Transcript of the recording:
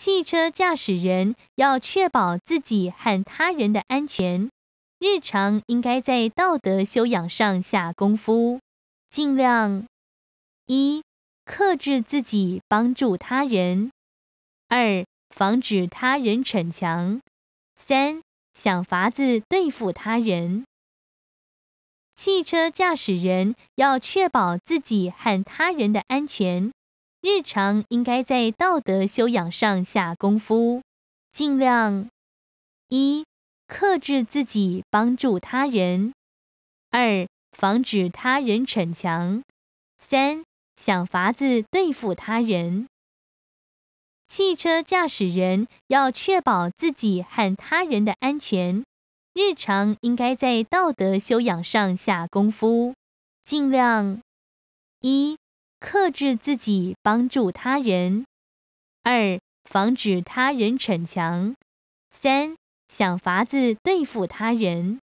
汽车驾驶人要确保自己和他人的安全，日常应该在道德修养上下功夫，尽量一克制自己帮助他人，二防止他人逞强，三想法子对付他人。汽车驾驶人要确保自己和他人的安全。日常应该在道德修养上下功夫，尽量一克制自己帮助他人，二防止他人逞强，三想法子对付他人。汽车驾驶人要确保自己和他人的安全，日常应该在道德修养上下功夫，尽量一。克制自己，帮助他人；二，防止他人逞强；三，想法子对付他人。